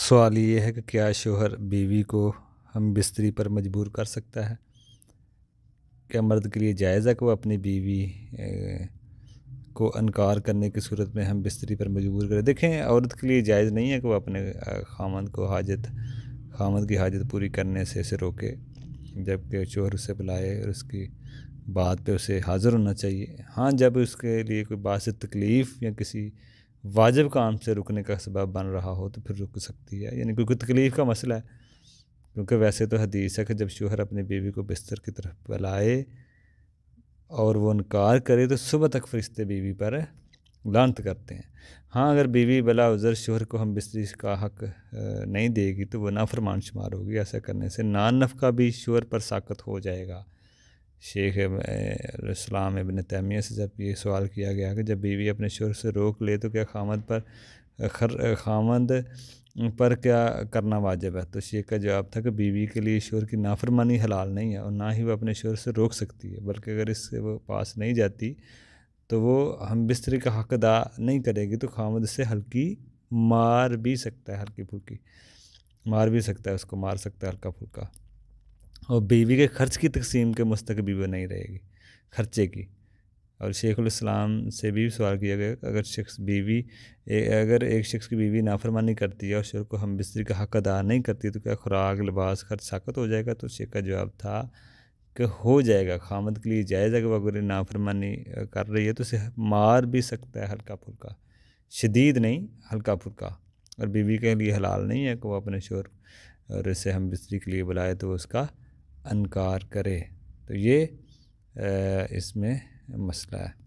सवाल ये है कि क्या शोहर बीवी को हम बिस्तरी पर मजबूर कर सकता है क्या मर्द के लिए जायज़ है कि वह अपनी बीवी को इनकार करने की सूरत में हम बिस्तरी पर मजबूर करें देखें औरत के लिए जायज़ नहीं है कि वह अपने खामद को हाजत खामद की हाजत पूरी करने से इसे रोके जबकि शोहर उसे बुलाए और उसकी बात पे उसे हाज़िर होना चाहिए हाँ जब उसके लिए कोई बात से तकलीफ़ या किसी वाजिब काम से रुकने का सबब बन रहा हो तो फिर रुक सकती है यानी क्योंकि तकलीफ़ का मसला है क्योंकि वैसे तो हदीस है कि जब शोहर अपनी बीवी को बिस्तर की तरफ बुलाए और वो इनकार करे तो सुबह तक फरिश्ते बीवी पर लानत करते हैं हाँ अगर बीवी बला उज़र शोहर को हम बिस्तरी का हक नहीं देगी तो वह नाफरमान शुमार होगी ऐसा करने से नानफ का भी शोहर पर साकत हो जाएगा शेख इस्लाम इबन तैमिया से जब ये सवाल किया गया कि जब बीवी अपने शोर से रोक ले तो क्या खामद पर खर खामद पर क्या करना वाजिब है तो शेख का जवाब था कि बीवी के लिए शोर की नाफरमानी हलाल नहीं है और ना ही वह अपने शोर से रोक सकती है बल्कि अगर इससे वो पास नहीं जाती तो वो हम बिस्तरी का हक अदा नहीं करेगी तो खामद से हल्की मार भी सकता है हल्की फुल्की मार भी सकता है उसको मार सकता है हल्का फुल्का और बीवी के खर्च की तकसीम के मुस्तक बीवी नहीं रहेगी खर्चे की और शेखुलस्लाम से भी सवाल किया गया अगर शख्स बीवी ए, अगर एक शख्स की बीवी नाफरमानी करती है और शेर को हम बिस्तरी का हक अदा नहीं करती तो क्या खुराक लिबास खर्च साकत हो जाएगा तो शेख का जवाब था कि हो जाएगा खामद के लिए जायज़ अगर कि अगर नाफरमानी कर रही है तो उसे मार भी सकता है हल्का फुल्का शदीद नहीं हल्का फुल्का और बीवी के लिए हलाल नहीं है कि वह अपने शोर और इसे हम बिस्तरी के लिए बुलाए तो उसका अनकार करे तो ये इसमें मसला है